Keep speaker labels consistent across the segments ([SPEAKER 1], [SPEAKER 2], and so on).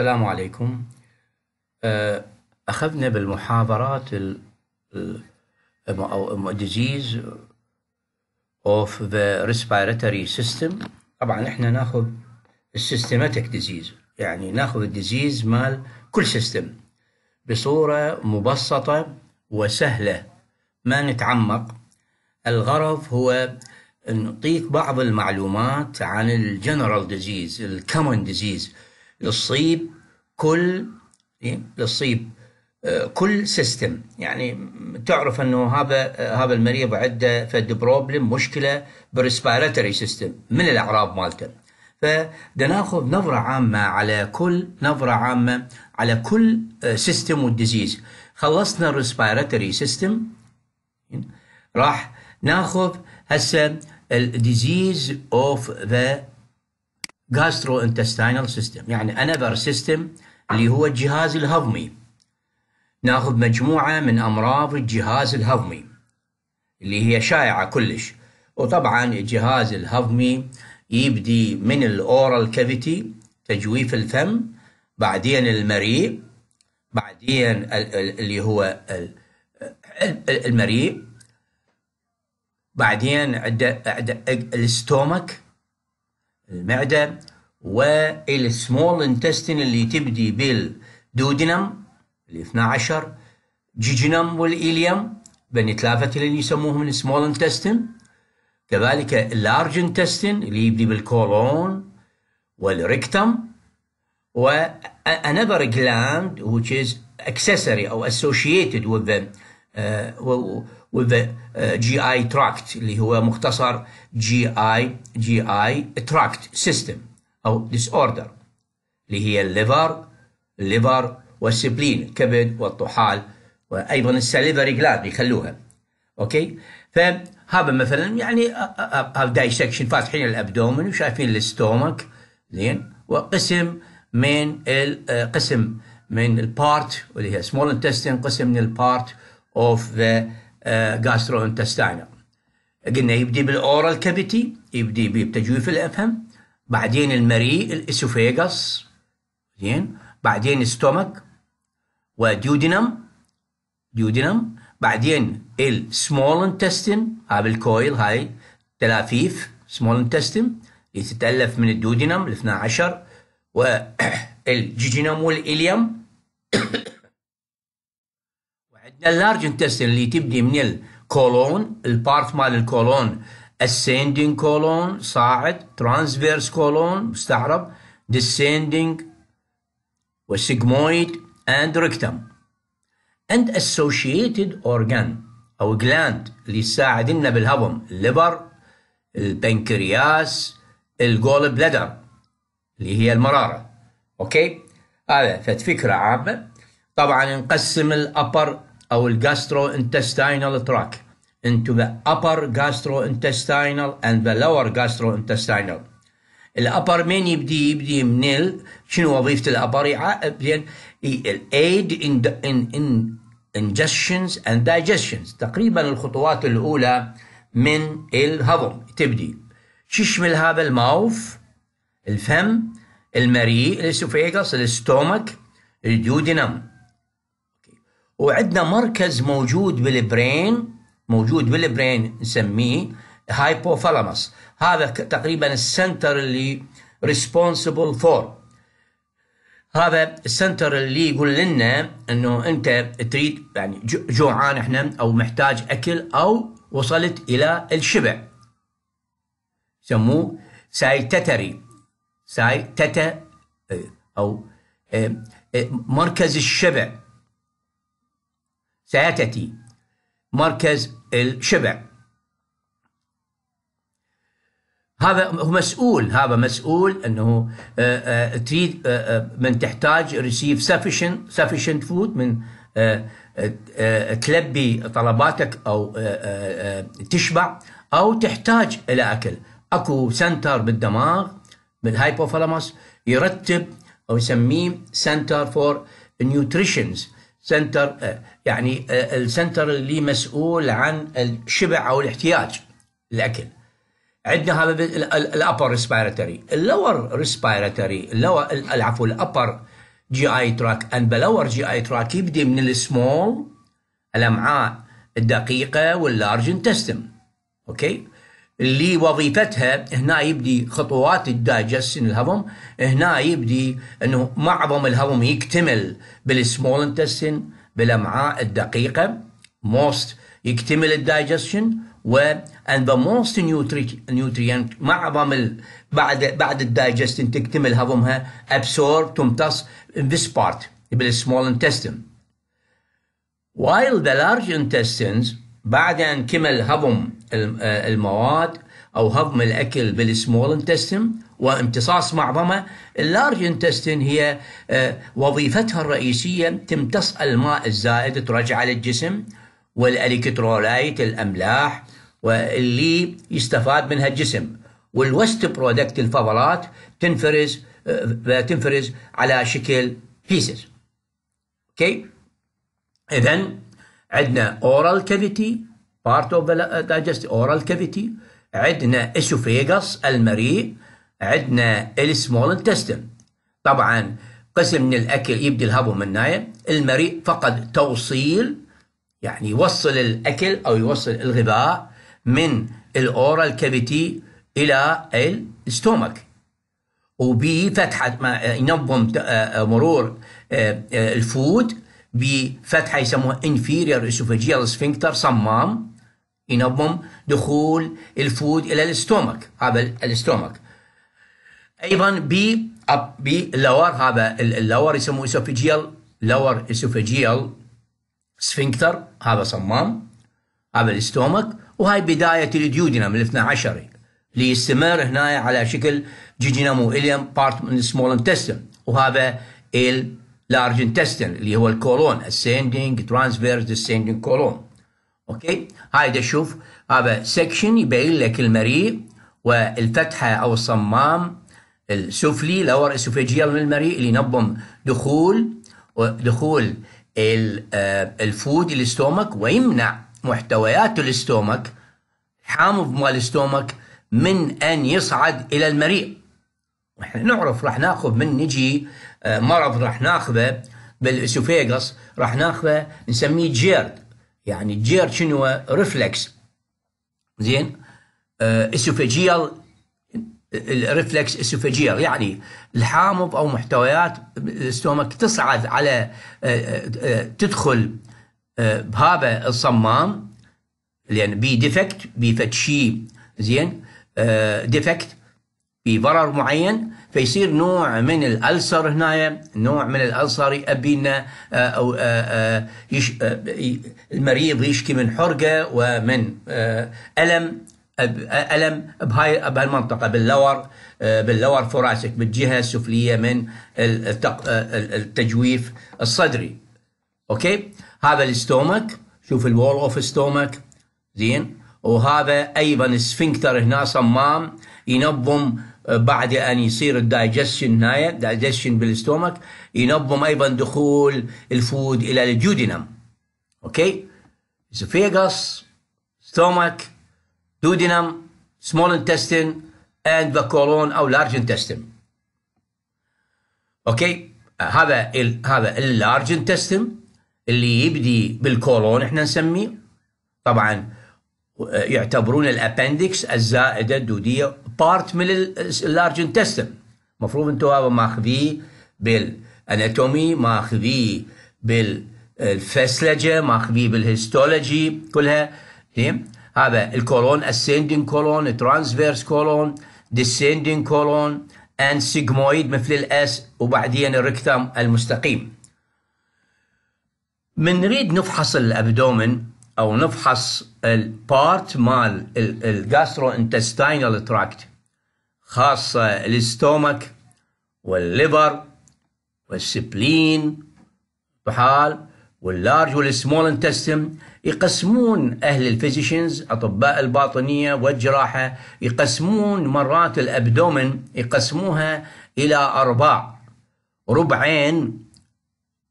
[SPEAKER 1] السلام عليكم آه، أخذنا بالمحاضرات أو disease of the respiratory system طبعا احنا ناخذ السيستماتيك ديزيز يعني ناخذ الديزيز مال كل سيستم بصورة مبسطة وسهلة ما نتعمق الغرض هو نعطيك بعض المعلومات عن الجنرال ديزيز الكومن ديزيز للصيب كل إيه؟ للصيب آه، كل سيستم يعني تعرف انه هذا آه، هذا المريض عنده فد بروبلم مشكله بالريسبيراتوري سيستم من الاعراض مالته فبدنا ناخذ نظره عامه على كل نظره عامه على كل سيستم آه، والديزيز خلصنا الريسبيراتوري سيستم راح ناخذ هسه الديزيز اوف ذا جاسترو انتستينال سيستم يعني انذر سيستم اللي هو الجهاز الهضمي ناخذ مجموعة من أمراض الجهاز الهضمي اللي هي شائعة كلش وطبعا الجهاز الهضمي يبدي من الأورال كافيتي تجويف الفم بعدين المريء بعدين اللي هو المريء بعدين الستومك المعدة والسمول انتستين اللي تبدي بالدودنم ال 12 جيجنم والإليم بني ثلاثة اللي يسموهم السمول انتستين كذلك اللارج انتستين اللي يبدي بالكولون والريكتم و another gland which is accessory أو associated with the uh, وذا جي اي تراكت اللي هو مختصر جي اي جي اي تراكت سيستم او ديس اوردر اللي هي الليفر الليفر والسبلين الكبد والطحال وايضا السليفري جلاند يخلوها اوكي فهذا مثلا يعني دايسكشن uh, uh, uh, فاتحين الابدومن وشايفين الاستومك زين وقسم من قسم من البارت واللي هي سمول انتستين قسم من البارت اوف ذا جاسترو قلنا يبدي بالاورال كافيتي يبدي بتجويف الافهم بعدين المريء الاسوفيجاس زين بعدين ستومك وديودينم ديودينم بعدين السمول انتستين هذا الكويل هاي تلافيف سمول انتستين اللي تتالف من الدودينم ال 12 والجيجينم والإليم اللارج انتستين اللي تبدي من الكولون البارت مال الكولون ascending colon صاعد transverse colon مستعرب descending وسيجمويد and rectum and associated organ أو gland اللي تساعد لنا بالهضم الليبر البنكرياس الجول بلدر اللي هي المرارة أوكي هذا فكرة عامة طبعا نقسم الأبر أو gastrointestinal tract into the upper gastrointestinal and the lower gastrointestinal الابر مين يبدي يبدي من ال شنو وظيفه الابر زين الايد ان ان ingestions and digestions تقريبا الخطوات الاولى من الهضم تبدي تشمل هذا الماوث الفم المريء الاسوفيجاس الاستومك الديودينم وعندنا مركز موجود بالبرين موجود بالبرين نسميه هايبوثالاموس هذا تقريبا السنتر اللي ريسبونسبل فور هذا السنتر اللي يقول لنا انه انت تريد يعني جوعان احنا او محتاج اكل او وصلت الى الشبع يسموه سايتتري سايتتا او آه، آه، مركز الشبع سيتتي مركز الشبع هذا هو مسؤول هذا مسؤول انه آه، آه، تريد آه، من تحتاج ريسيف سفشنت سفشنت فود من تلبي طلباتك او تشبع او تحتاج الى اكل اكو سنتر بالدماغ بالهايبوثالاموس يرتب او يسميه سنتر فور نيوتريشنز سنتر يعني آه, السنتر اللي مسؤول عن الشبع او الاحتياج الاكل عندنا هذا الابر ريسبيرتوري اللور ريسبيرتوري العفو الابر جي اي تراك اند بلور جي اي تراك يبدي من السمول الامعاء الدقيقه واللارج انتستم اوكي اللي وظيفتها هنا يبدي خطوات الدايجستن الهضم هنا يبدي انه معظم الهضم يكتمل بالسمول انتستين بالامعاء الدقيقه موست يكتمل الدايجستشن و and ذا موست نيوتريانت معظم بعد بعد الدايجستن تكتمل هضمها ابسورب تمتص ان this part بالسمول انتستين while the large intestines بعد ان كمل هضم آه، المواد أو هضم الأكل بالسمول انتستين وامتصاص معظمه اللارج انتستين هي آه، وظيفتها الرئيسية تمتص الماء الزائد ترجع للجسم والالكترولايت الأملاح واللي يستفاد منها الجسم والوست برودكت الفضلات تنفرز آه، تنفرز على شكل بيسز اوكي اذا عندنا اورال كافيتي بارت اوف دايجست اورال كافيتي عندنا اسوفيجاس المريء عندنا السمول انتستين طبعا قسم من الاكل يبدي الهضم النايم المريء فقد توصيل يعني يوصل الاكل او يوصل الغذاء من الاورال كافيتي الى الستومك وبفتحه ما ينظم آه، آه، مرور آه، الفود بفتحه يسموها inferior esophageal sphincter صمام ينظم دخول الفود الى الاستومك هذا الاستومك ايضا بي اللور هذا اللور يسموه اسوفيجيال لور اسوفيجيال سفنكتر هذا صمام هذا الاستومك وهاي بدايه الديودينم الاثنا عشري ليستمر هنا على شكل جيجينم واليم بارت من السمول انتستن وهذا اللارج انتستن اللي هو الكولون ascending transverse descending colon اوكي هايدا شوف هذا سكشن يبين لك المريء والفتحه او الصمام السفلي لور اسوفيجيال من المريء اللي ينظم دخول دخول آه، الفود الاستومك ويمنع محتويات الاستومك حامض مال الاستومك من ان يصعد الى المريء احنا نعرف راح ناخذ من نجي آه، مرض راح ناخذه بالاسوفيجس راح ناخذه نسميه جيرد يعني جير شنو ريفلكس زين آه، اسوفاجيال الريفلكس اسوفاجيال يعني الحامض او محتويات الاستومك تصعد على آه، آه، تدخل بهذا الصمام لان بي ديفكت بي فتشي زين ديفكت بضرر معين فيصير نوع من الألسر هنا نوع من الألسر يأبي لنا آه، أو آه، آه، يش المريض يشكي من حرقة ومن ألم ألم بهاي بهالمنطقة باللور باللور فراسك بالجهة السفلية من التجويف الصدري أوكي هذا الاستومك شوف الوول اوف ستومك زين وهذا أيضا السفنكتر هنا صمام ينظم بعد ان يصير الدايجستشن هاي دايجستشن بالاستومك ينظم ايضا دخول الفود الى الجودينم اوكي esophagus ستومك دودينم سمول انتستين اند ذا كولون او لارج انتستين اوكي هذا الـ هذا اللارج انتستين اللي يبدي بالكولون احنا نسميه طبعا يعتبرون الابندكس الزائده الدوديه بارت من اللارج انتستن المفروض انتم هذا ماخذيه بالاناتومي ماخذيه بالفسلجه ماخذيه بالهيستولوجي كلها زين هذا الكولون اسندين كولون ترانسفيرس كولون ديسندين كولون ان سيجمويد مثل الاس وبعدين الركتم المستقيم من نريد نفحص الابدومن او نفحص البارت مال الجاسترو انتستاينال تراكت خاصه الاستومك والليفر والسبلين طحال واللارج والسمول انتستم يقسمون اهل الفيزيشنز اطباء الباطنيه والجراحه يقسمون مرات الابدومن يقسموها الى ارباع ربعين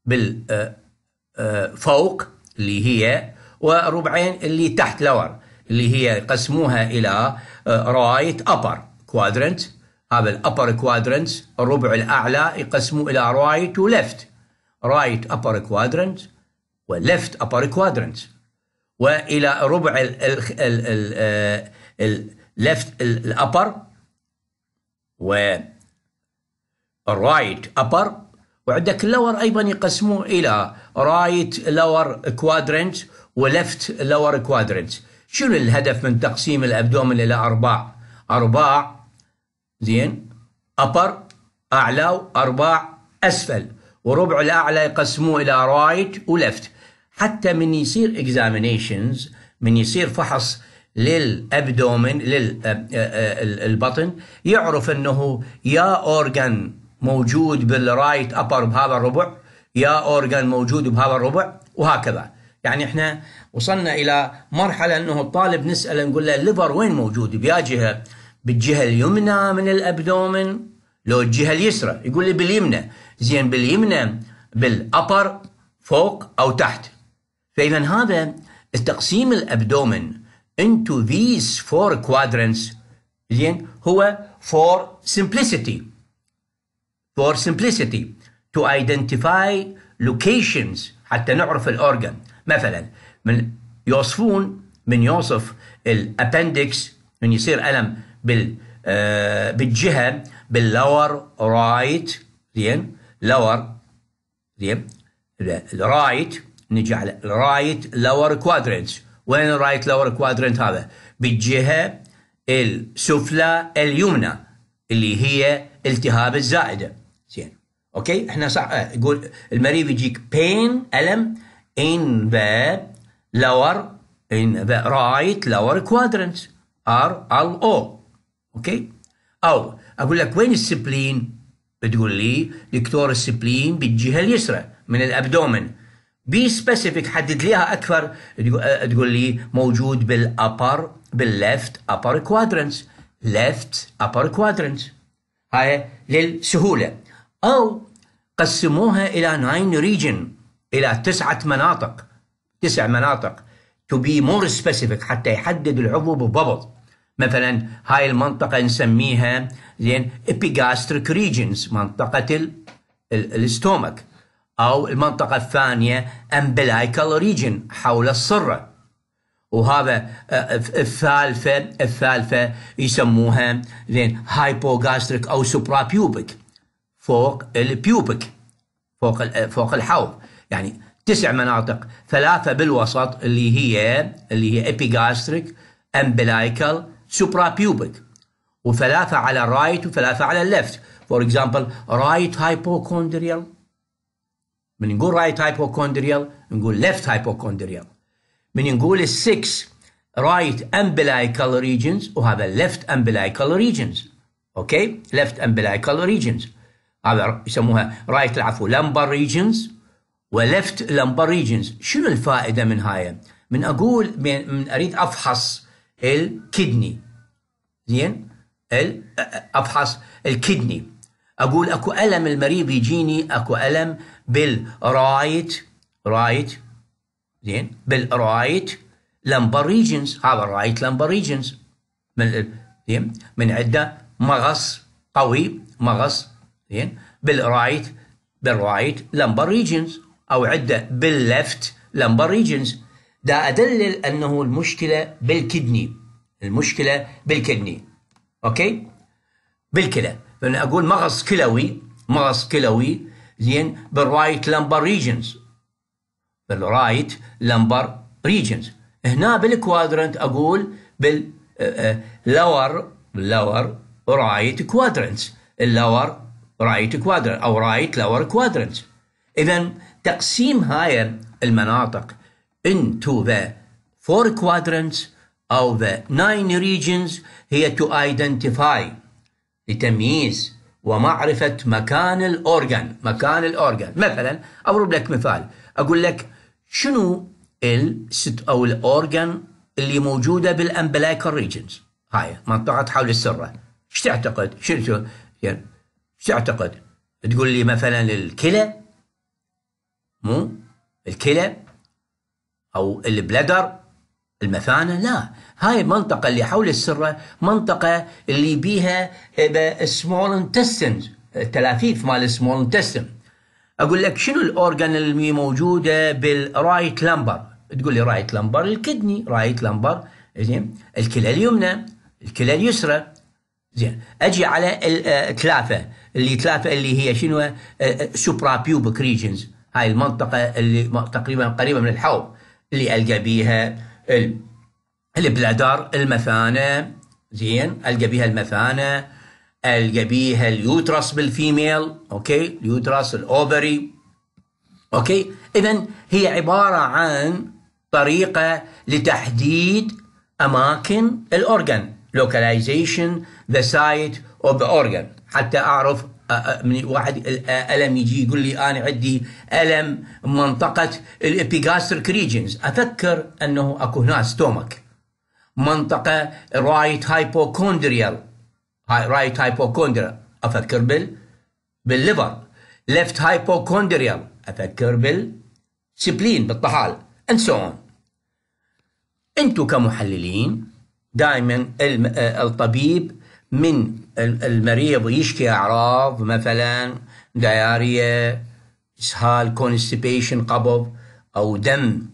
[SPEAKER 1] بالفوق آه، آه، اللي هي وربعين اللي تحت لور اللي هي قسموها إلى آه، رايت أبر كوادرنت هذا الأبر كوادرنت الربع الأعلى يقسموه إلى رايت وليفت رايت أبر كوادرنت وليفت أبر كوادرنت والى ربع الليفت الابر والرايت ابر وعندك اللور ايضا يقسموه الى رايت لور كوادرنت ولفت لور كوادرنت شنو الهدف من تقسيم الابدوم الى ارباع ارباع زين ابر اعلى وارباع اسفل وربع الاعلى يقسموه الى رايت ولفت حتى من يصير اكزامينيشنز من يصير فحص للابدومن للبطن آه، آه، آه، يعرف انه يا اورجان موجود بالرايت ابر بهذا الربع يا اورجن موجود بهذا الربع وهكذا يعني احنا وصلنا الى مرحله انه الطالب نساله نقول له الليفر وين موجود بيا جهه بالجهه اليمنى من الابدومن لو الجهه اليسرى يقول لي باليمنى زين باليمنى بالابر فوق او تحت فاذا هذا التقسيم الابدومن into these four quadrants زين هو فور سمبليسيتي for simplicity to identify locations حتى نعرف الأورجان مثلا من يوصفون من يوصف الابندكس من يصير ألم بال آه بالجهة باللور رايت زين لور زين الرايت نجي على الرايت لور كوادرنت وين الرايت لور كوادرنت هذا بالجهة السفلى اليمنى اللي هي التهاب الزائده اوكي احنا صح آه، يقول المريض يجيك بين الم in the lower in the right lower quadrant ار ال او اوكي او اقول لك وين السبلين بتقول لي دكتور السبلين بالجهه اليسرى من الابدومن بي سبيسيفيك حدد ليها اكثر آه، تقول لي موجود بالابر بالليفت ابر كوادرنت ليفت ابر كوادرنت هاي للسهوله أو قسموها إلى ناين ريجن إلى تسعة مناطق تسع مناطق to be more specific حتى يحدد العضو بالضبط مثلا هاي المنطقة نسميها زين epigastric regions منطقة ال ال الاستومك أو المنطقة الثانية umbilical region حول الصرة وهذا آه، الثالثة الثالثة يسموها زين hypogastric أو suprapubic فوق البيوبك فوق فوق الحوض يعني تسع مناطق ثلاثه بالوسط اللي هي اللي هي ابيجاستريك امبلايكال سوبرا بيوبك وثلاثه على الرايت وثلاثه على اللفت فور اكزامبل رايت هايبوكوندريال من نقول رايت هايبوكوندريال نقول ليفت هايبوكوندريال من نقول السكس رايت امبلايكال ريجنز وهذا ليفت امبلايكال ريجنز اوكي ليفت امبلايكال ريجنز هذا يسموها رايت العفو لمبر ريجنز ولفت لمبر ريجنز شنو الفائده من هاي من اقول من اريد افحص الكدني زين افحص الكدني اقول اكو الم المريض يجيني اكو الم بالرايت رايت زين بالرايت لمبر ريجنز هذا الرايت لمبر ريجنز من زين من مغص قوي مغص بالرايت بالرايت لمبر ريجنز او عده بالليفت لمبر ريجنز دا ادلل انه المشكله بالكدني المشكله بالكدني اوكي بالكلى فانا اقول مغص كلوي مغص كلوي زين بالرايت لمبر ريجنز بالرايت لمبر ريجنز هنا بالكوادرنت اقول بال لور لور رايت كوادرنت اللور رايت كوادرنت او رايت لور كوادرنت اذا تقسيم هاي المناطق into the four quadrants او the nine regions هي to identify لتمييز ومعرفة مكان الأورجان مكان الأورجان مثلا أضرب لك مثال أقول لك شنو الست أو الأورجان اللي موجودة بالأمبلايكال ريجنز هاي منطقة حول السرة ايش تعتقد شنو شو اعتقد؟ تقول لي مثلا الكلى مو الكلى او البلدر المثانه لا هاي المنطقه اللي حول السره منطقه اللي بيها سمول انتستنز التلافيف مال سمول انتستن اقول لك شنو الاورجن اللي موجوده بالرايت لمبر تقول لي رايت لمبر الكدني رايت لمبر زين الكلى اليمنى الكلى اليسرى زين اجي على الثلاثه آه، اللي ثلاثه اللي هي شنو سوبرا بيوبك ريجنز هاي المنطقه اللي تقريبا قريبه من الحوض اللي القى بيها البلادر المثانه زين القى بيها المثانه القى بيها اليوترس بالفيميل اوكي اليوترس الاوبري اوكي اذا هي عباره عن طريقه لتحديد اماكن الاورجن localization the site of the organ حتى اعرف من واحد الالم يجي يقول لي انا عندي الم منطقه الابيجاستريك ريجنز افكر انه اكو هنا ستومك منطقه رايت هايبوكوندريال رايت هايبوكوندريال افكر بال بالليفر ليفت هايبوكوندريال افكر بال سبلين بالطحال اند سو اون انتم كمحللين دائما الطبيب من المريض يشكي أعراض مثلا دياريا إسهال كونستيبيشن قبض أو دم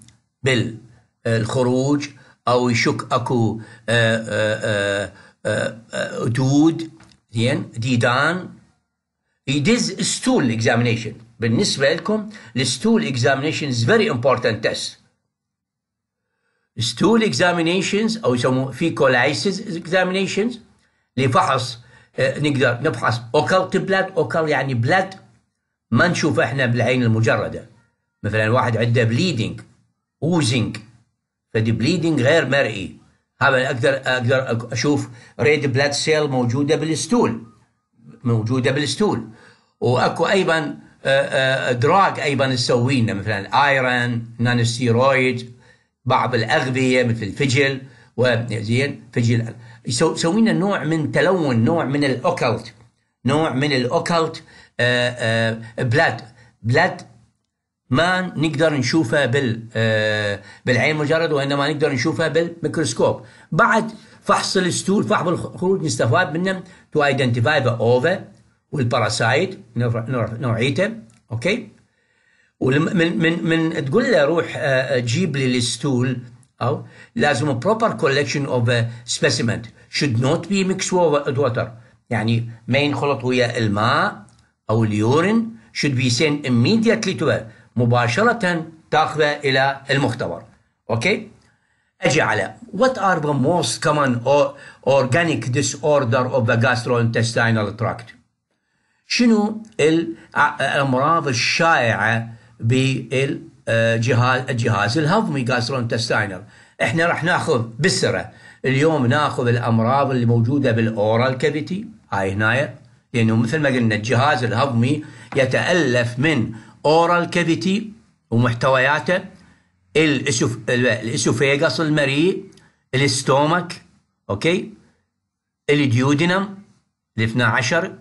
[SPEAKER 1] بالخروج أو يشك أكو آه، آه، آه، دود زين ديدان يدز ستول اكزامينيشن بالنسبه لكم الستول از فيري امبورتنت تيست ستول اكزامينيشنز او يسموه فيكولايسيس اكزامينيشنز لفحص آه، نقدر نبحث اوكلت بلاد اوكل يعني بلاد ما نشوف احنا بالعين المجرده مثلا واحد عنده بليدنج اوزنج فدي بليدنج غير مرئي هذا اقدر اقدر اشوف ريد بلاد سيل موجوده بالستول موجوده بالستول واكو ايضا دراج آه، آه، ايضا لنا مثلا ايرن نان ستيرويد بعض الاغذيه مثل الفجل وزين فجل يسوي لنا نوع من تلون نوع من الاوكلت نوع من الاوكلت آه، آه، بلاد بلاد ما نقدر نشوفه بال آه، بالعين مجرد وانما نقدر نشوفه بالميكروسكوب بعد فحص الستول فحص الخروج نستفاد منه تو ايدنتيفاي ذا اوفا والباراسايت نوعيته اوكي ومن من من تقول له روح جيب لي الستول أو لازم proper collection of a specimen should not be mixed with water يعني ما ينخلط ويا الماء أو اليورين should be sent immediately to her. مباشرة تاخذه إلى المختبر أوكي أجي على what are the most common organic disorder of the gastrointestinal tract شنو الأمراض الشائعة بال جهاز الجهاز الهضمي جاسترونتستاينر احنا راح ناخذ بسره اليوم ناخذ الامراض اللي موجوده بالاورال كافيتي هاي هنايا لانه مثل ما قلنا الجهاز الهضمي يتالف من اورال كافيتي ومحتوياته الاسوف الاسوفيغاس المريء الاستومك اوكي الديودينم ال 12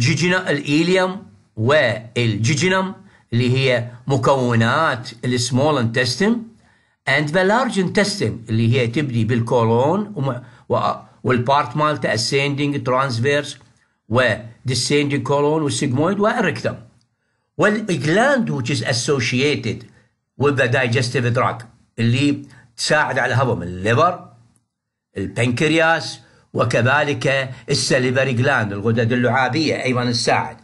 [SPEAKER 1] جيجينا الايليوم والجيجينم اللي هي مكونات السمول انتستين اند ذا لارج انتستين اللي هي تبدي بالكولون والبارت مالته اسيندنج ترانسفيرس وديسيندنج كولون والسيجمويد والريكتم والجلاند which is associated with the digestive tract اللي تساعد على هضم الليفر البنكرياس وكذلك السليفري جلاند الغدد اللعابيه ايضا تساعد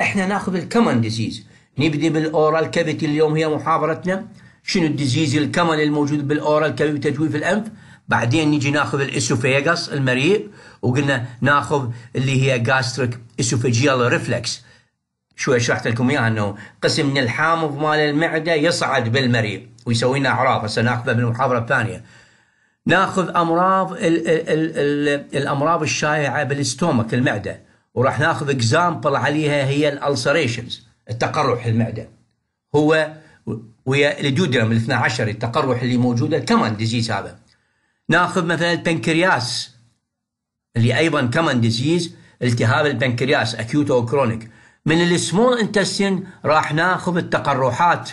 [SPEAKER 1] احنا ناخذ الكمن ديزيز نبدأ بالاورال كافيتي اليوم هي محاضرتنا شنو الديزيز الكمن الموجود بالاورال كافيتي تجويف الانف بعدين نجي ناخذ الاسوفيجاس المريء وقلنا ناخذ اللي هي جاستريك اسوفيجيال ريفلكس شوي شرحت لكم اياها انه قسم من الحامض مال المعده يصعد بالمريء ويسوي لنا اعراض هسه ناخذها بالمحاضره الثانيه ناخذ امراض الـ الـ الـ الـ الامراض الشائعه بالستومك المعده وراح ناخذ اكزامبل عليها هي الالسريشنز التقرح المعدن هو ويا الديودرم الاثنى عشر التقرح اللي موجوده كمان ديزيز هذا ناخذ مثلا البنكرياس اللي ايضا كمان ديزيز التهاب البنكرياس اكيوت او كرونيك من السمول انتستين راح ناخذ التقرحات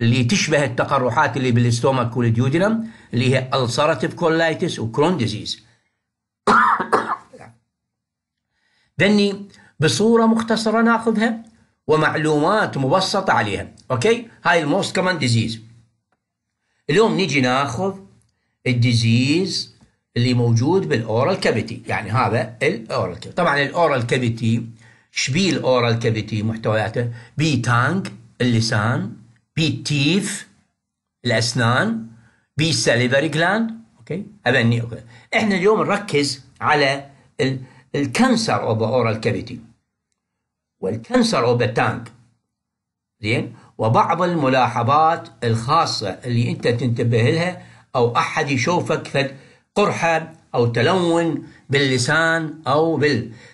[SPEAKER 1] اللي تشبه التقرحات اللي بالاستومك والديودرم اللي هي السراتيف كولايتس وكرون ديزيز ذني بصوره مختصره ناخذها ومعلومات مبسطة عليها أوكي هاي الموست كمان ديزيز اليوم نيجي ناخذ الديزيز اللي موجود بالاورال كافيتي يعني هذا الاورال كافيتي طبعا الاورال كافيتي شبيه الاورال كافيتي محتوياته بي تانج اللسان بي تيف الاسنان بي ساليفاري جلاند اوكي ابني أوكي. احنا اليوم نركز على الكانسر اوف اورال كافيتي والكنسر اوف ذا تانك زين وبعض الملاحظات الخاصة اللي أنت تنتبه لها أو أحد يشوفك فد قرحة أو تلون باللسان أو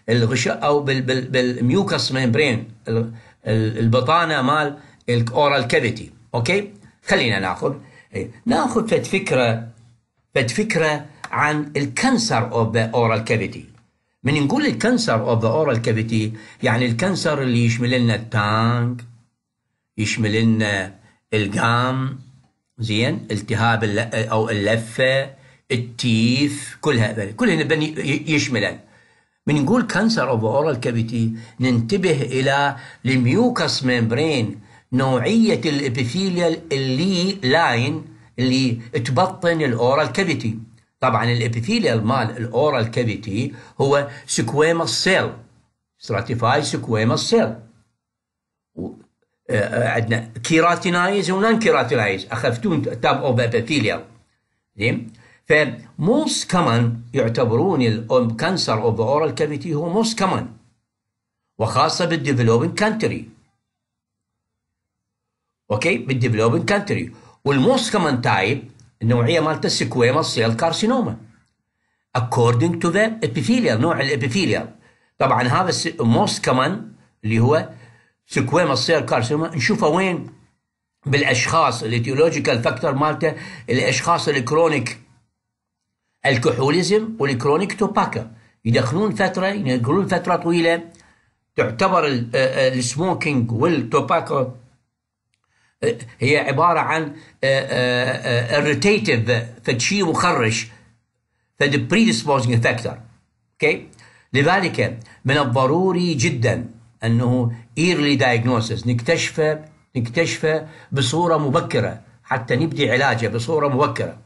[SPEAKER 1] بالغشاء أو بالميوكس ميمبرين البطانة مال الأورال كافيتي أوكي خلينا ناخذ إيه، ناخذ فد فكرة فد فكرة عن الكنسر أوف ذا أورال كافيتي من نقول الكانسر اوف ذا اورال كافيتي يعني الكانسر اللي يشمل لنا التانج يشمل لنا الجام زين التهاب او اللفه التيف كلها كلها يشملن من نقول كانسر اوف اورال كافيتي ننتبه الى الميوكس ميمبرين نوعيه الابيثيليال اللي لاين اللي تبطن الاورال كافيتي طبعا الابيثيليال مال الاورال كافيتي هو سكويما سيل ستراتيفاي سكويما سيل آه، آه، عندنا كيراتينايز ونان كيراتينايز اخفتون تاب اوف ابيثيليال زين فموس كمان يعتبرون الكانسر اوف اورال كافيتي هو موست كمان وخاصه بالديفلوبينج كانتري اوكي بالديفلوبينج كانتري والموس كمان تايب النوعيه مالته سيكويما سيل كارسينوما اكوردنج تو ذا epithelial نوع الابيثيليال طبعا هذا موست كمان اللي هو سكويما سيل كارسينوما نشوفه وين بالاشخاص الايتيولوجيكال فاكتور مالته الاشخاص الكرونيك الكحوليزم والكرونيك توباكا يدخلون فتره ينقلون فتره طويله تعتبر السموكينج آه، آه، والتوباكو هي عبارة عن آه، آه، آه، irritative فتشي مخرش فد predisposing factor اوكي لذلك من الضروري جدا انه ايرلي دايجنوسيس نكتشفه نكتشفه بصوره مبكره حتى نبدي علاجه بصوره مبكره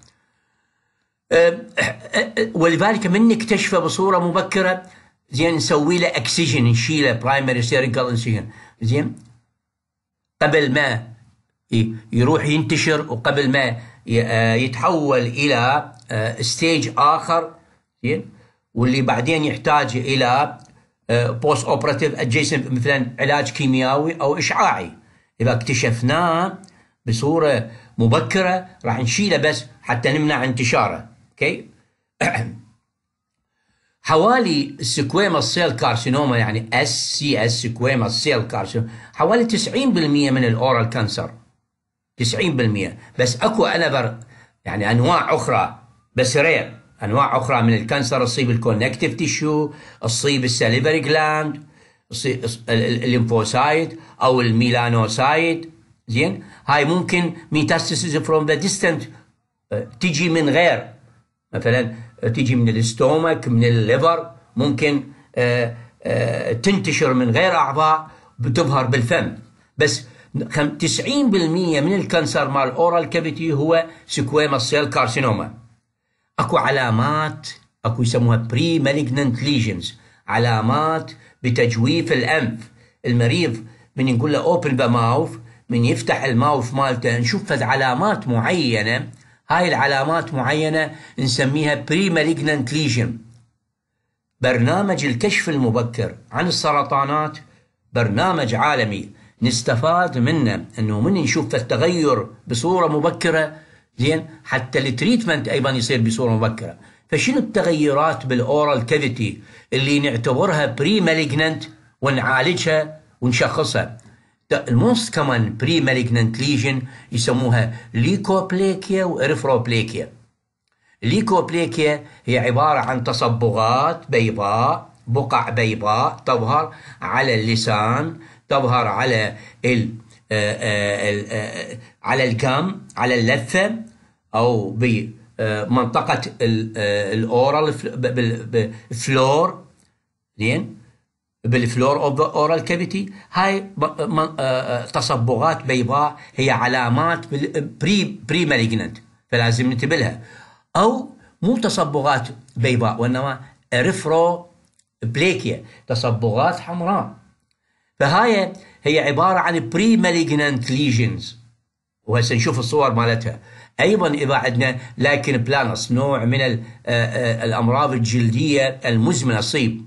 [SPEAKER 1] ولذلك من نكتشفه بصوره مبكره زين نسوي له اكسجين نشيله برايمري سيريكال انسجن زين قبل ما يروح ينتشر وقبل ما آه، يتحول الى ستيج آه، اخر واللي بعدين يحتاج الى بوست اوبراتيف ادجيسنت مثلا علاج كيميائي او اشعاعي اذا اكتشفناه بصوره مبكره راح نشيله بس حتى نمنع انتشاره اوكي حوالي السكويما سيل كارسينوما يعني اس سي اس سكويما سيل كارسينوما حوالي 90% من الاورال كانسر 90% بس اكو انذر يعني انواع اخرى بس رير انواع اخرى من الكانسر تصيب الكونكتيف تيشو تصيب السليفري جلاند الليمفوسايت او الميلانوسايت زين هاي ممكن ميتاستاسيز فروم ذا ديستنت تجي من غير مثلا آه، تجي من الاستومك من الليفر ممكن آه، آه، تنتشر من غير اعضاء بتظهر بالفم بس 90% من الكانسر مال اورال كافيتي هو سكويما سيل كارسينوما اكو علامات اكو يسموها بري مالجننت ليجنز علامات بتجويف الانف المريض من نقول له اوبن ذا ماوث من يفتح الماوث مالته نشوف فد علامات معينه هاي العلامات معينه نسميها بري مالجننت ليجن برنامج الكشف المبكر عن السرطانات برنامج عالمي نستفاد منه انه من نشوف التغير بصوره مبكره زين حتى التريتمنت ايضا يصير بصوره مبكره فشنو التغيرات بالاورال كافيتي اللي نعتبرها بري مالجننت ونعالجها ونشخصها الموست كمان بري مالجننت ليجن يسموها ليكوبليكيا وارفروبليكيا ليكوبليكيا هي عباره عن تصبغات بيضاء بقع بيضاء تظهر على اللسان تظهر على ال آه، آه، آه، على الكام على اللثة أو بمنطقة الأورال بالفلور زين بالفلور اوف اورال كافيتي هاي تصبغات بيضاء هي علامات بري بري مالجنت فلازم ننتبه لها او مو تصبغات بيضاء وانما اريثرو بليكيا تصبغات حمراء فهاي هي عباره عن بري مالجنانت ليجنز وهسه نشوف الصور مالتها ايضا اذا عندنا لكن بلانس نوع من الامراض الجلديه المزمنه صيب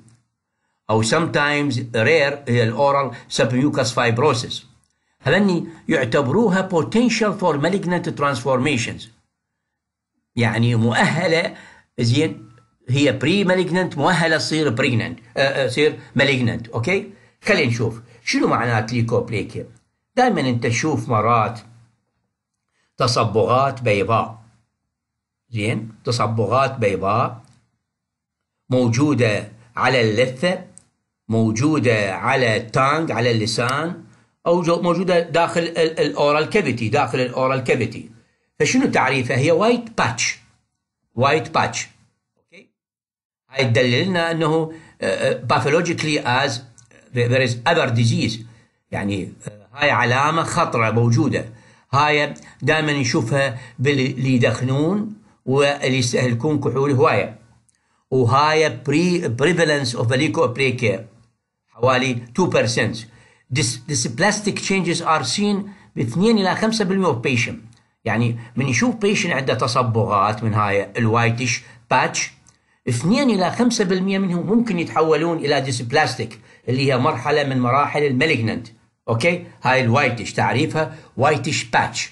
[SPEAKER 1] او sometimes rare هي الاورال submucous فايبروسيس هذني يعتبروها potential for malignant transformations يعني مؤهله زين هي بري malignant مؤهله تصير pregnant تصير malignant اوكي خلينا نشوف شنو معنات ليكوبليكيا دائما انت تشوف مرات تصبغات بيضاء زين تصبغات بيضاء موجودة على اللثة موجودة على التانج على اللسان أو موجودة داخل الأورال كافيتي داخل الأورال كافيتي فشنو تعريفها هي وايت باتش وايت باتش اوكي هاي تدللنا انه باثولوجيكلي آه، از آه، there is other disease يعني آه، هاي علامة خطرة موجودة هاي دائما نشوفها باللي يدخنون واللي يستهلكون كحول هواية وهاي بري بريفالنس اوف ليكوبري حوالي 2% this, this plastic changes are seen ب 2 الى 5% of patient يعني من يشوف بيشن عنده تصبغات من هاي الوايتش باتش 2 الى 5% منهم ممكن يتحولون الى ديس بلاستيك اللي هي مرحله من مراحل المالجننت اوكي هاي الوايتش تعريفها وايتش باتش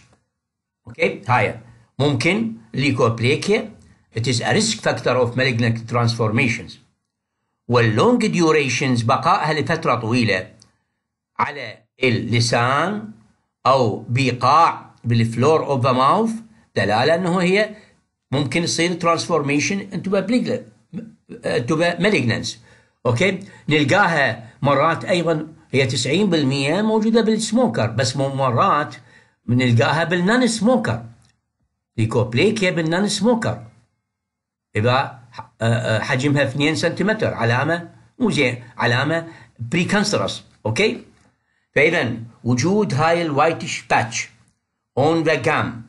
[SPEAKER 1] اوكي هاي ممكن ليكوبليكيا it is a risk factor of malignant transformations واللونج ديوريشنز بقائها لفتره طويله على اللسان او بقاع بالفلور اوف ذا ماوث دلاله انه هي ممكن تصير ترانسفورميشن انتو بليجل انتو مالجننس اوكي نلقاها مرات ايضا هي 90% موجوده بالسموكر بس مرات نلقاها بالنان سموكر ليكوبليكيا بالنان سموكر اذا آه، آه، حجمها 2 سنتيمتر علامه مو زين علامه بري كانسرس اوكي فاذا وجود هاي الوايتش باتش اون ذا جام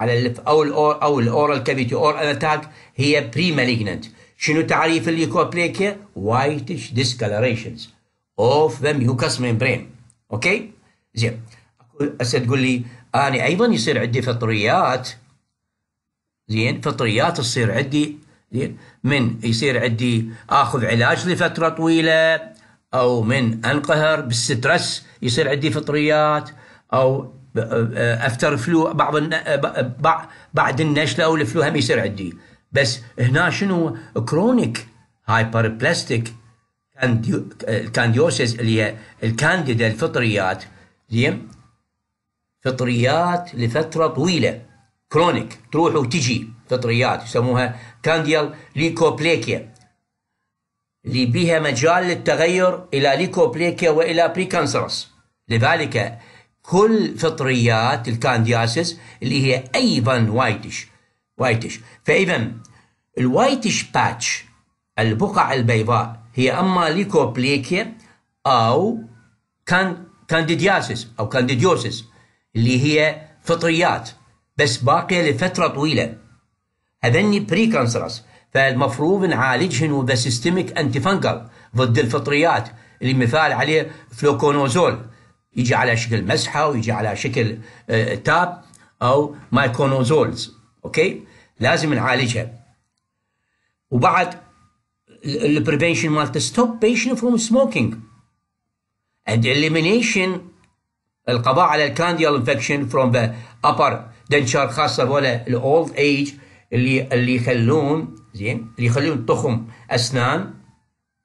[SPEAKER 1] على اللف او او الاورال كافيتي اور اتاك هي بري مالجننت شنو تعريف الليكوبليكيا وايتش ديسكالريشنز اوف ذا mucous ميمبرين اوكي زين هسه تقول لي انا ايضا يصير عندي فطريات زين فطريات تصير عندي زين من يصير عندي اخذ علاج لفتره طويله او من انقهر بالسترس يصير عندي فطريات او افتر فلو بعض بعد النشله او الفلو هم يصير عندي بس هنا شنو كرونيك هايبر بلاستيك كانديوسيس اللي هي الكانديدا الفطريات زين فطريات لفتره طويله كرونيك تروح وتجي فطريات يسموها كانديال ليكوبليكيا اللي بها مجال للتغير الى ليكوبليكيا والى بريكانسرس لذلك كل فطريات الكاندياسيس اللي هي ايضا وايدش وايتش فإذا الوايتش باتش البقع البيضاء هي إما ليكوبليكيا أو كان كانديدياسيس أو كانديديوسيس اللي هي فطريات بس باقية لفترة طويلة هذني بري كانسرس فالمفروض نعالجهن وبسيستميك انتي فانجل ضد الفطريات اللي مثال عليه فلوكونوزول يجي على شكل مسحه ويجي على شكل آه، تاب او مايكونوزولز اوكي لازم نعالجها وبعد البريفنشن مالته ستوب بيشن فروم سموكينج اند اليمينيشن القضاء على الكانديال انفكشن فروم ذا ابر دنشر خاصه ولا الاولد ايج اللي اللي يخلون زين اللي يخلون طخم اسنان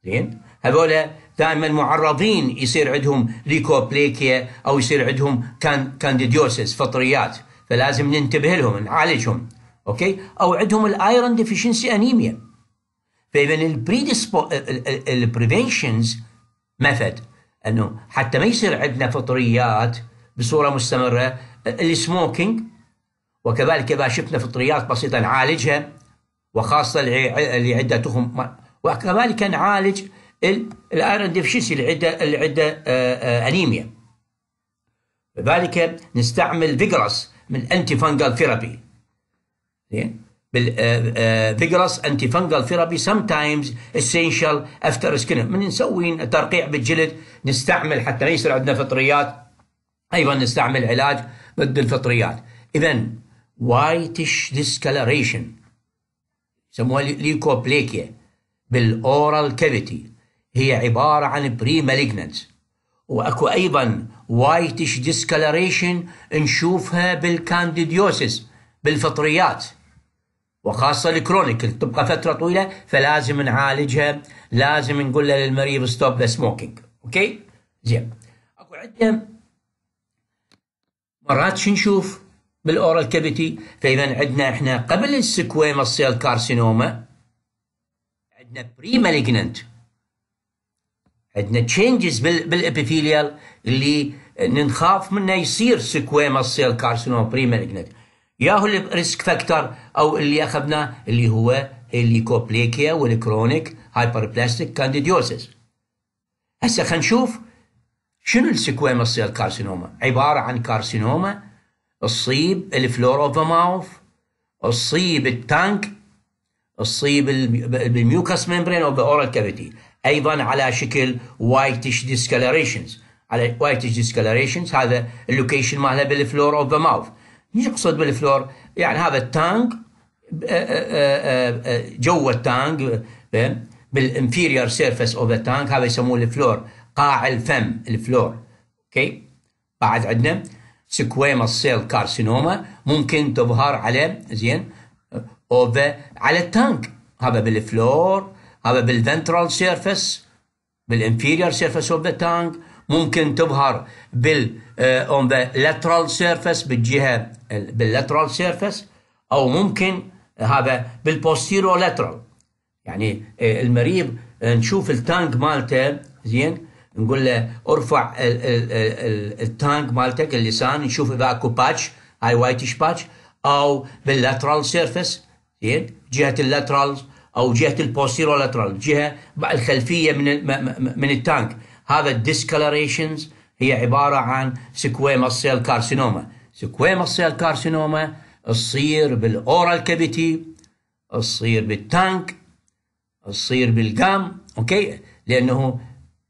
[SPEAKER 1] زين هذول دائما معرضين يصير عندهم ليكوبليكيا او يصير عندهم كان كانديديوسيس فطريات فلازم ننتبه لهم نعالجهم اوكي او عندهم الايرون ديفيشنسي انيميا فاذا البريفنشنز ميثود انه حتى ما يصير عندنا فطريات بصوره مستمره السموكينج وكذلك اذا شفنا فطريات بسيطه نعالجها وخاصه اللي عندها تخم وكذلك نعالج الايرون ديفشنسي اللي عنده اللي عنده انيميا آه، آه، لذلك نستعمل فيجرس من انتي فانجال ثيرابي زين فيجرس انتي فانجال ثيرابي سم تايمز اسينشال افتر سكن من نسوي ترقيع بالجلد نستعمل حتى ما يصير عندنا فطريات ايضا نستعمل علاج ضد الفطريات اذا وايتش ديسكلريشن يسموها ليكوبليكيا بالاورال كافيتي هي عباره عن بري مالجننس واكو ايضا وايتش ديسكلريشن نشوفها بالكانديديوسيس بالفطريات وخاصة الكرونيك تبقى فترة طويلة فلازم نعالجها لازم نقول للمريض ستوب ذا سموكينج اوكي زين اكو عندنا مرات شو نشوف بالاورال كافيتي فاذا عندنا احنا قبل السكويما السيل كارسينوما عندنا بري مالجننت عندنا تشينجز بالابيثيليال اللي نخاف منه يصير سكويما سيل كارسينوم بريمالجنت ياهو الريسك فاكتور او اللي اخذناه اللي هو الليكوبليكيا والكرونيك هايبربلاستيك كانديديوسيس هسه خلينا نشوف شنو السكويما سيل كارسينوما عباره عن كارسينوما تصيب الفلور اوف ماوث تصيب التانك تصيب بالميوكاس ميمبرين او بالاورال كافيتي ايضا على شكل وايتش ديسكلريشنز على وايتش ديسكلريشنز هذا اللوكيشن مالها بالفلور اوف ذا ماوث يقصد بالفلور يعني هذا التانك آه، آه، آه، جوا التانك بالانفيريور سيرفيس اوف ذا تانك هذا يسموه الفلور قاع الفم الفلور اوكي بعد عندنا سكويما سيل كارسينوما ممكن تظهر على زين اوف على التانك هذا بالفلور هذا بالفنترال سيرفس بالانفيريور سيرفس اوف ذا تانج ممكن تظهر بال اون ذا لاترال سيرفس بالجهه باللاترال سيرفس او ممكن هذا بالبوستيرو لاترال يعني آه، المريض آه، نشوف التانك مالته زين نقول له ارفع التانك مالتك اللسان نشوف اذا اكو باتش هاي وايتش باتش او باللاترال سيرفس زين جهه اللاترال او جهه البوستيرو لاترال الجهه الخلفيه من من التانك هذا الديسكلريشنز هي عباره عن سكويما سيل كارسينوما سكويما سيل كارسينوما تصير بالاورال كافيتي تصير بالتانك تصير بالجام اوكي لانه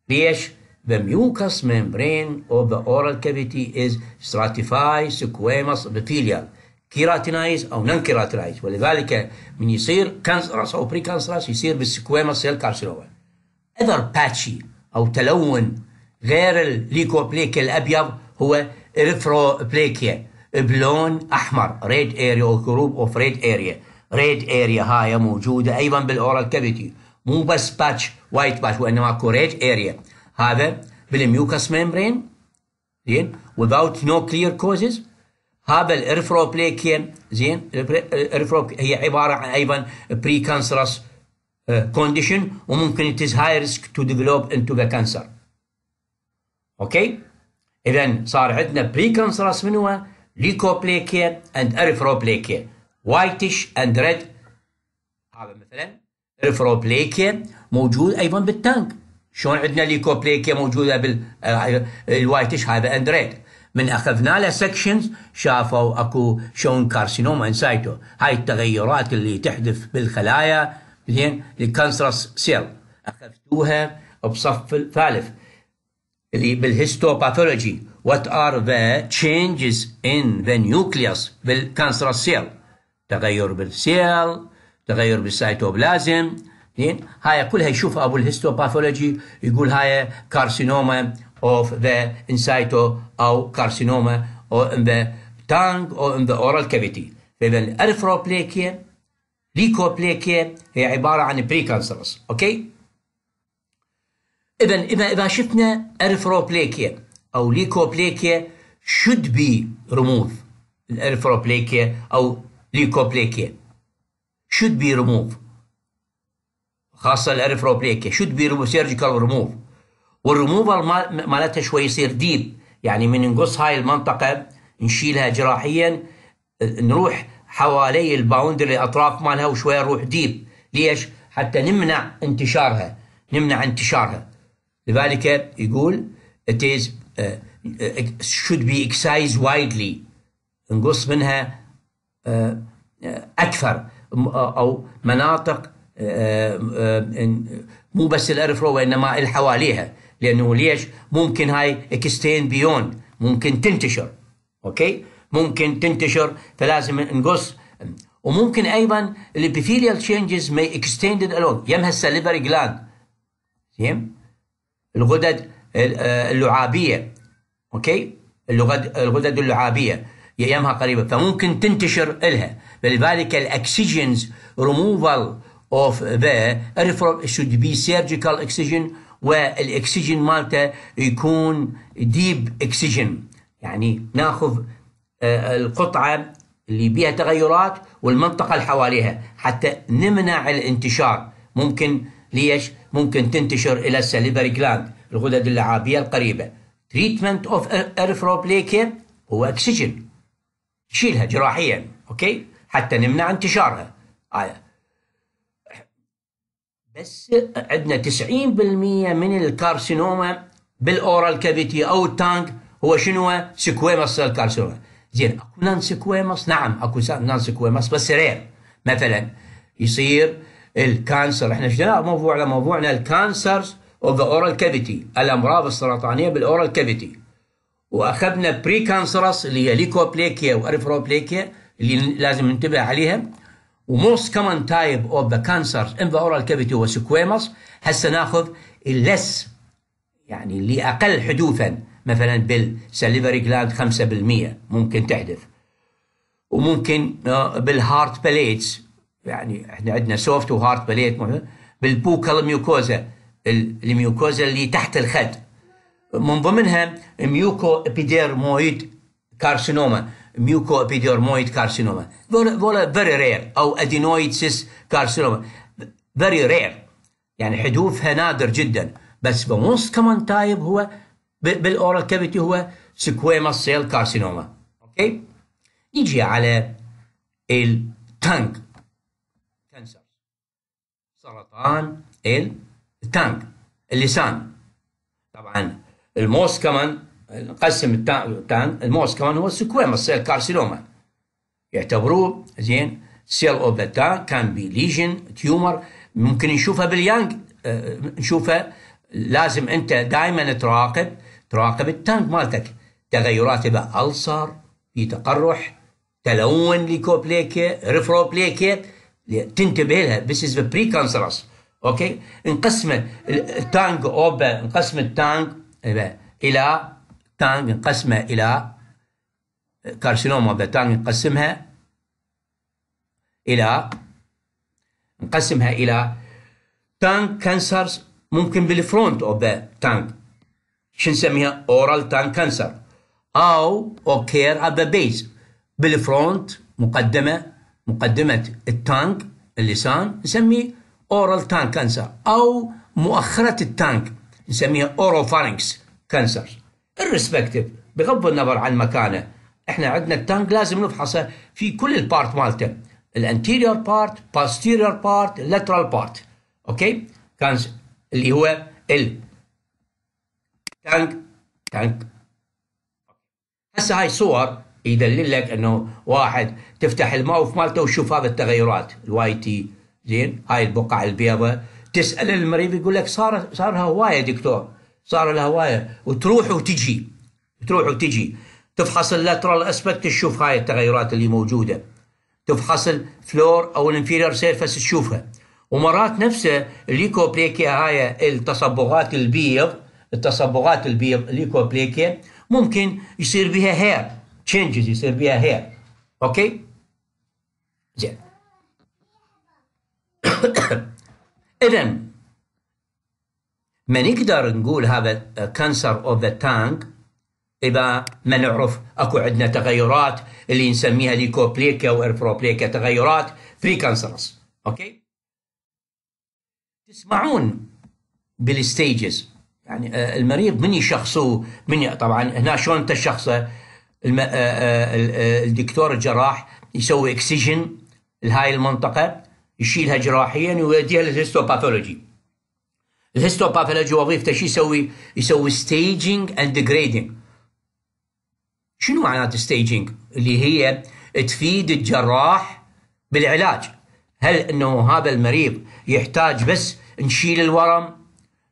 [SPEAKER 1] ليش The mucous membrane of the oral cavity is stratified squamous epithelial كيراتينايز او نون كيراتينايز ولذلك من يصير كانسرس او بري كانسرس يصير بالسكويما سيل كارسينوما اذر باتشي او تلون غير الليكوبليك الابيض هو اريثروبليكيا بلون احمر ريد اريا او جروب اوف ريد اريا ريد اريا هاي موجوده ايضا بالاورال كافيتي مو بس باتش وايت باتش وانما اكو ريد اريا هذا بالميوكس ميمبرين زين without no clear causes هذا الارثروبليكين زين الارثروب هي عباره عن ايضا بري كانسرس كونديشن وممكن it هاي ريسك تو ديفلوب انتو ذا كانسر اوكي اذا صار عندنا بري كانسرس من هو ليكوبليكين اند ارثروبليكيا وايتش اند ريد هذا مثلا ارثروبليكيا موجود ايضا بالتانك شلون عندنا ليكوبليكين موجوده بالوايتش آه، هذا اند ريد من اخذنا له سكشنز شافوا اكو شون كارسينوما انسايتو هاي التغيرات اللي تحدث بالخلايا زين الكانسرس سيل اخذتوها بصف الثالث اللي بالهيستوباثولوجي وات ار ذا تشينجز ان ذا نيوكليوس بالكانسرس سيل تغير بالسيل تغير بالسيتوبلازم زين هاي كلها يشوفها ابو الهيستوباثولوجي يقول هاي كارسينوما of the incyto أو carcinoma or in the tongue or in the oral cavity فإذا الأرثروبليكيا ليكوبليكيا هي عبارة عن بري أوكي إذا إذا إذا شفنا أرثروبليكيا أو ليكوبليكيا should be removed الأرثروبليكيا أو ليكوبليكيا should be removed خاصة الأرثروبليكيا should be removed surgical removed. والريموفال مالتها شوي يصير ديب يعني من نقص هاي المنطقه نشيلها جراحيا نروح حوالي الباوندري الاطراف مالها وشويه نروح ديب ليش؟ حتى نمنع انتشارها نمنع انتشارها لذلك يقول it is uh, should be excised widely نقص منها uh, uh اكثر او مناطق uh, uh, مو بس الارفرو وانما اللي حواليها لانه ليش ممكن هاي اكستين بيون ممكن تنتشر اوكي ممكن تنتشر فلازم نقص وممكن ايضا الابيثيليال تشينجز مي اكستندد along يم هسه جلاند آه، يم الغدد اللعابيه اوكي الغدد اللعابيه يمها قريبه فممكن تنتشر الها فلذلك الاكسجنز ريموفال اوف ذا should be surgical اكسجن والاكسجين مالته يكون ديب اكسجين يعني ناخذ آه، القطعه اللي بيها تغيرات والمنطقه اللي حواليها حتى نمنع الانتشار ممكن ليش ممكن تنتشر الى السليبري جلاند الغدد اللعابيه القريبه تريتمنت اوف ارثروبليكيا هو اكسجين شيلها جراحيا اوكي حتى نمنع انتشارها آه. بس عندنا 90% من الكارسينوما بالاورال كافيتي او التانك هو شنو سكويمس سيل كارسينوما زين اكو نان سكويمس نعم اكو نان سكويمس بس رير مثلا يصير الكانسر احنا شفنا موضوعنا موضوعنا الكانسرز اوف ذا اورال كافيتي الامراض السرطانيه بالاورال كافيتي واخذنا بري كانسرس اللي هي ليكوبليكيا واريفروبليكيا اللي لازم ننتبه عليها وموست كومن تايب اوف ذا كانسرز ان ذا اورال كافيتي هو سكويموس هسه ناخذ اللس يعني اللي اقل حدوثا مثلا بالسليفري جلاند 5% ممكن تحدث وممكن آه، بالهارت بليتس يعني احنا عندنا سوفت وهارت بليت بالبوكال ميوكوزا الميوكوزا اللي تحت الخد من ضمنها ميوكو ابيديرمويد كارسينوما mucoepidermoid كارسينوما ولا very rare أو adenoidsys كارسينوما very rare يعني حدوثها نادر جدا بس بموست كمان تايب هو بالاورال كافيتي هو سكويما سيل كارسينوما اوكي نيجي على التانك كانسر سرطان التانك اللسان طبعا الموست كمان نقسم التان الموس كمان هو سكويما السيل كارسينوما يعتبروه زين سيل اوف ذا تان كان بي ليجن تيومر ممكن نشوفها باليانج آه، نشوفها لازم انت دائما تراقب تراقب التانك مالتك تغيرات اذا الصر في تقرح تلون ليكوبليكي ريفروبليكه تنتبه لها ذيس از بري كانسرس اوكي نقسم التانك اوبا نقسم التانك الى تانج نقسمها إلى كارسينوما اوف ذا تانج نقسمها إلى نقسمها إلى تانج كانسرز ممكن بالفرونت اوف ذا تانج شو نسميها اورال تانج كانسر أو اوكير اوف ذا بيز بالفرونت مقدمة مقدمة التانج اللسان نسميه اورال تانج كانسر أو مؤخرة التانج نسميها فارنكس كانسر الريسبكتيف بغض النظر عن مكانه احنا عندنا التانك لازم نفحصه في كل البارت مالته الانتيريور بارت باستيريور بارت لاترال بارت اوكي كان اللي هو ال تانك تانك هسه هاي صور يدلل لك انه واحد تفتح الماوث مالته وشوف هذا التغيرات الواي تي زين هاي البقعه البيضاء تسال المريض يقول لك صار صارها هوايه دكتور صار لها هوايه وتروح وتجي تروح وتجي تفحص اللاترال اسبكت تشوف هاي التغيرات اللي موجوده تفحص الفلور او الانفيرير سيرفس تشوفها ومرات نفسه الليكوبليكيا هاي التصبغات البيض التصبغات البيض الليكوبليكيا ممكن يصير بها هير تشينجز يصير بها هير اوكي زين اذا ما نقدر نقول هذا كانسر اوف ذا تانك اذا ما نعرف اكو عندنا تغيرات اللي نسميها ليكوبليكا واربروبليكا تغيرات بري كانسرس اوكي تسمعون بالستيجز يعني آه، المريض من يشخصه من طبعا هنا شلون تشخصه آه، آه، الدكتور الجراح يسوي اكسجن لهاي المنطقه يشيلها جراحيا ويوديها للهيستوباثولوجي الهيستوباثولوجي وظيفته شو يسوي؟ يسوي ستيجنج اند جريدنج شنو معناته ستيجنج؟ اللي هي تفيد الجراح بالعلاج هل انه هذا المريض يحتاج بس نشيل الورم؟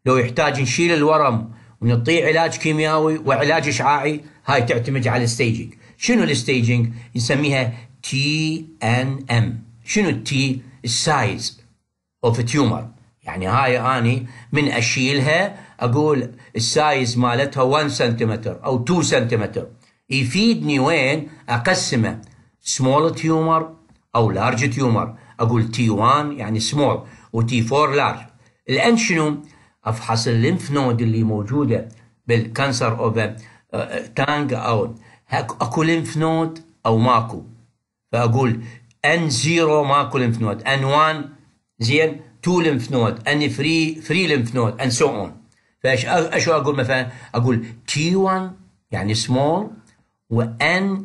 [SPEAKER 1] لو يحتاج نشيل الورم ونعطيه علاج كيميائي وعلاج اشعاعي هاي تعتمد على الستيجنج شنو الستيجنج؟ نسميها تي ان ام شنو التي؟ السايز اوف تيومر يعني هاي اني من اشيلها اقول السايز مالتها 1 سنتيمتر او 2 سنتيمتر يفيدني وين اقسمه سمول تيومر او لارج تيومر اقول تي 1 يعني سمول وتي 4 لارج الان شنو افحص الليمف نود اللي موجوده بالكانسر اوف تانج او اكو ليمف نود او ماكو فاقول ان 0 ماكو ليمف نود ان 1 زين تو lymph node and فري فري lymph node and so on فايش ايش اقول مثلا اقول تي 1 يعني small و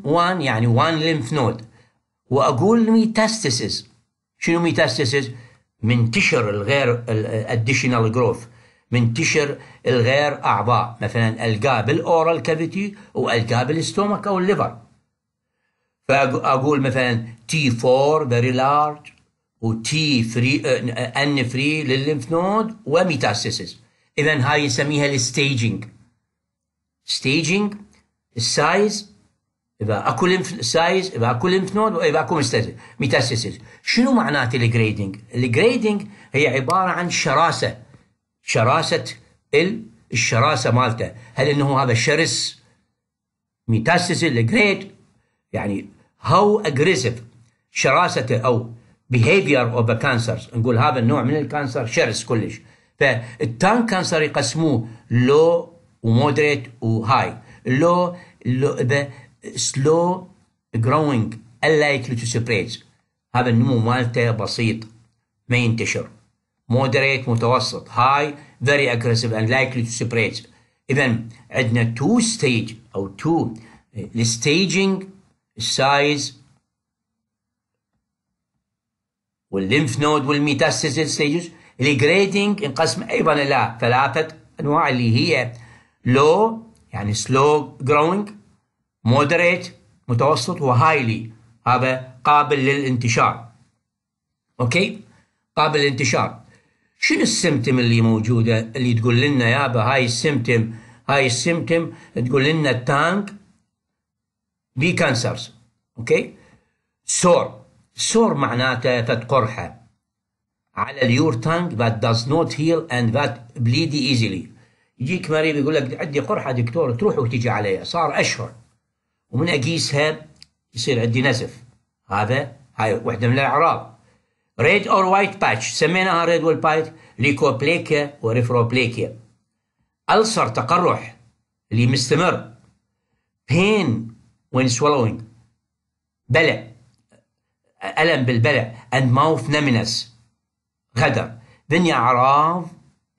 [SPEAKER 1] 1 يعني 1 lymph node واقول ميتاستاسيس شنو ميتاستاسيس منتشر الغير الاديشنال جروث منتشر الغير اعضاء مثلا القاه بالاورال كافيتي والقاه بالستومك او الليفر فاقول مثلا تي 4 very large وتي فري ان فري للليمف نود وميتاستاسيس اذا هاي نسميها الستيجنج ستيجنج السايز اذا اكو ليمف سايز اذا اكو ليمف نود واذا اكو ميتاستاسيس شنو معناته الجريدنج؟ الجريدنج هي عباره عن شراسه شراسه الشراسه مالته هل انه هذا شرس ميتاستاسيس الجريد يعني هاو اجريسيف شراسته او بيهيفير اوف ذا كانسرز نقول هذا النوع من الكانسر شرس كلش فالتان كانسر يقسموه لو ومودريت وهاي لو لو ذا سلو جروينج unlikely تو سبريت هذا النمو مالته بسيط ما ينتشر مودريت متوسط هاي فيري اجريسيف اند لايكلي تو سبريت اذا عندنا تو ستيج او تو الستيجنج السايز والليمف نود والميتاستيزل ستيجز الجريدنج انقسم ايضا الى ثلاثه انواع اللي هي لو يعني سلو جروينج مودريت متوسط وهايلي هذا قابل للانتشار اوكي قابل للانتشار شنو السمتم اللي موجوده اللي تقول لنا يابا هاي السمتم هاي السمتم تقول لنا التانك بي كانسرز اوكي سور سور معناته قرحة على اليور تانج that does not heal and that bleed easily يجيك مريض يقول لك عندي قرحه دكتور تروح وتجي عليها صار اشهر ومن اقيسها يصير عندي نزف هذا هاي وحده من الاعراض ريد اور وايت باتش سميناها ريد بايت ليكوبليكيا وريفروبليكيا ألسر تقرح اللي مستمر pain when swallowing بلع ألم بالبلع and mouth numbness غدر then اعراض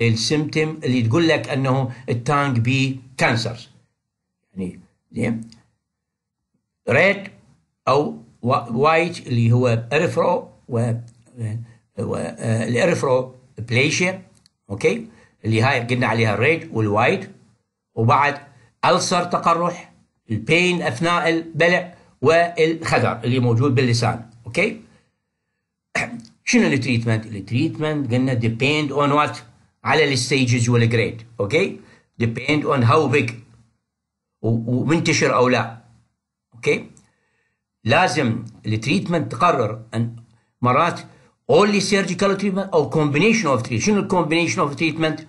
[SPEAKER 1] السمتم اللي تقول لك أنه التانك بي كانسر يعني زين ريد أو وايت اللي هو إرفرو و والإرفرو بليشيا أوكي اللي هاي قلنا عليها الريد والوايت وبعد ألسر تقرح البين أثناء البلع والخدر اللي موجود باللسان اوكي شنو التريتمنت التريتمنت قلنا ديبيند اون وات على الستيجز والجريد اوكي ديبيند اون هاو بيج ومنتشر او لا اوكي لازم التريتمنت تقرر ان مرات اونلي سيرجيكال تريتمنت او كومبينيشن اوف تريتمنت شنو الكومبينيشن اوف تريتمنت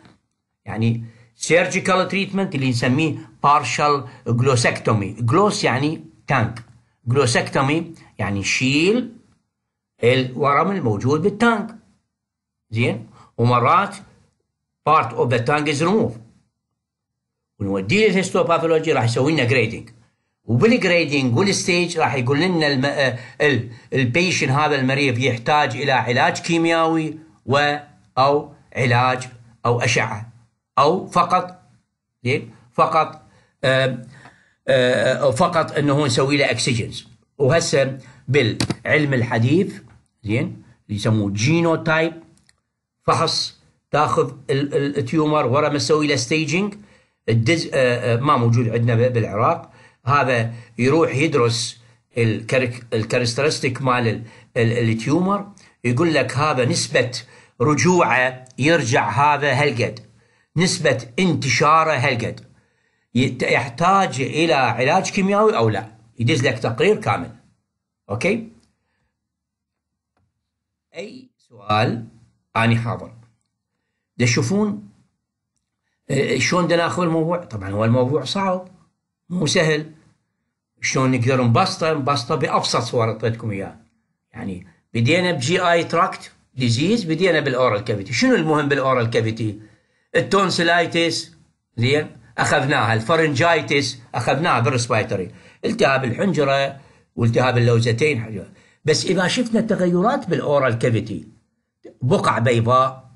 [SPEAKER 1] يعني سيرجيكال تريتمنت اللي نسميه بارشال جلوسكتومي جلوس يعني تانك جلوسكتومي يعني شيل الورم الموجود بالتانك زين ومرات بارت اوف ذا تانك از ريموف ونوديه الهيستوباثولوجي راح يسوي لنا جريدنج وبالجريدنج والستيج راح يقول لنا البيشن آه، هذا المريض يحتاج الى علاج كيميائي و او علاج او اشعه او فقط زين فقط آه آه، فقط انه نسوي له اكسجنز وهسه بالعلم الحديث زين اللي يسموه جينو تايب فحص تاخذ التيومر ورا ما تسوي له ستيجنج الدز آه، آه، ما موجود عندنا بالعراق هذا يروح يدرس الكاركترستيك مال التيومر يقول لك هذا نسبة رجوعه يرجع هذا هالقد نسبة انتشاره هالقد يحتاج الى علاج كيميائي او لا يدز لك تقرير كامل اوكي اي سؤال اني حاضر تشوفون آه، شلون بدنا ناخذ الموضوع طبعا هو الموضوع صعب مو سهل شلون نقدر نبسطه نبسطه بابسط صور اعطيتكم اياها يعني بدينا بجي اي تراكت ديزيز بدينا بالاورال كافيتي شنو المهم بالاورال كافيتي التونسلايتس زين اخذناها الفرنجايتس اخذناها بالرسبيراتوري التهاب الحنجره والتهاب اللوزتين بس اذا شفنا تغيرات بالاورال كافيتي بقع بيضاء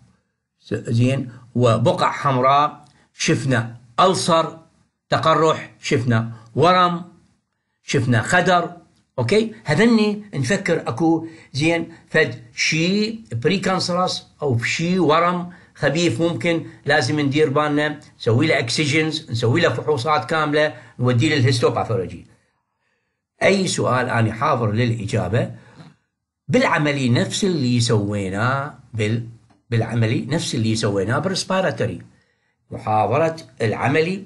[SPEAKER 1] زين وبقع حمراء شفنا ألصر تقرح شفنا ورم شفنا خدر اوكي هذني نفكر اكو زين فد شي بريكانسرس او شي ورم خبيث ممكن لازم ندير بالنا نسوي له اكسجنز نسوي له فحوصات كامله نوديه للهيستوباثولوجي اي سؤال انا حاضر للاجابه بالعملي نفس اللي سويناه بال بالعملي نفس اللي سويناه بالريسبيراتوري محاضره العملي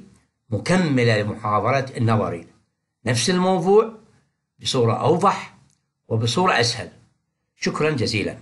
[SPEAKER 1] مكمله لمحاضره النظري نفس الموضوع بصوره اوضح وبصوره اسهل شكرا جزيلا